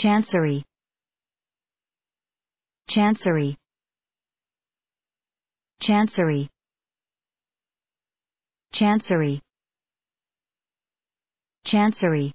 Chancery Chancery Chancery Chancery Chancery